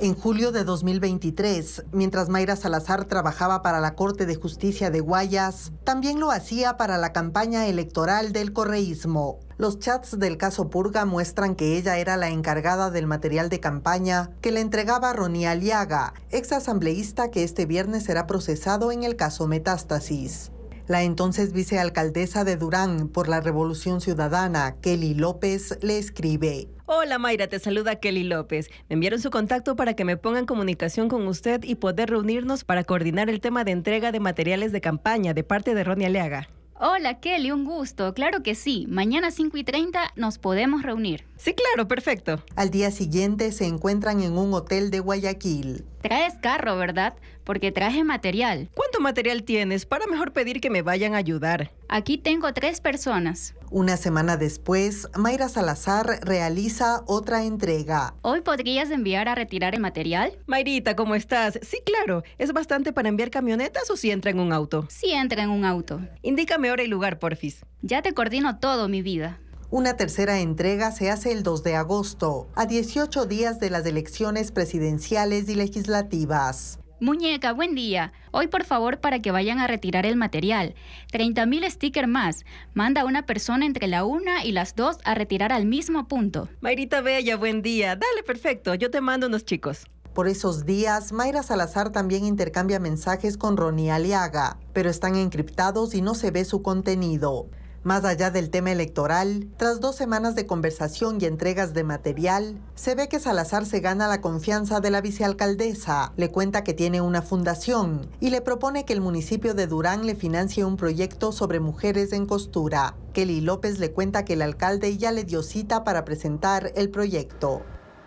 En julio de 2023, mientras Mayra Salazar trabajaba para la Corte de Justicia de Guayas, también lo hacía para la campaña electoral del correísmo. Los chats del caso Purga muestran que ella era la encargada del material de campaña que le entregaba Ronía Aliaga, ex asambleísta que este viernes será procesado en el caso Metástasis. La entonces vicealcaldesa de Durán por la Revolución Ciudadana, Kelly López, le escribe, Hola Mayra, te saluda Kelly López. Me enviaron su contacto para que me ponga en comunicación con usted y poder reunirnos para coordinar el tema de entrega de materiales de campaña de parte de Ronnie Aleaga. Hola Kelly, un gusto. Claro que sí. Mañana 5 y 30 nos podemos reunir. Sí, claro, perfecto. Al día siguiente se encuentran en un hotel de Guayaquil. Traes carro, ¿verdad? Porque traje material. ¿Cuánto material tienes para mejor pedir que me vayan a ayudar? Aquí tengo tres personas. Una semana después, Mayra Salazar realiza otra entrega. ¿Hoy podrías enviar a retirar el material? Mayrita, ¿cómo estás? Sí, claro. ¿Es bastante para enviar camionetas o si entra en un auto? Si entra en un auto. Indícame hora y lugar, porfis. Ya te coordino todo, mi vida. Una tercera entrega se hace el 2 de agosto, a 18 días de las elecciones presidenciales y legislativas. Muñeca, buen día. Hoy por favor para que vayan a retirar el material. 30.000 stickers más. Manda a una persona entre la 1 y las 2 a retirar al mismo punto. Mayrita Bella, buen día. Dale, perfecto. Yo te mando unos chicos. Por esos días, Mayra Salazar también intercambia mensajes con Ronnie Aliaga, pero están encriptados y no se ve su contenido. Más allá del tema electoral, tras dos semanas de conversación y entregas de material, se ve que Salazar se gana la confianza de la vicealcaldesa, le cuenta que tiene una fundación y le propone que el municipio de Durán le financie un proyecto sobre mujeres en costura. Kelly López le cuenta que el alcalde ya le dio cita para presentar el proyecto.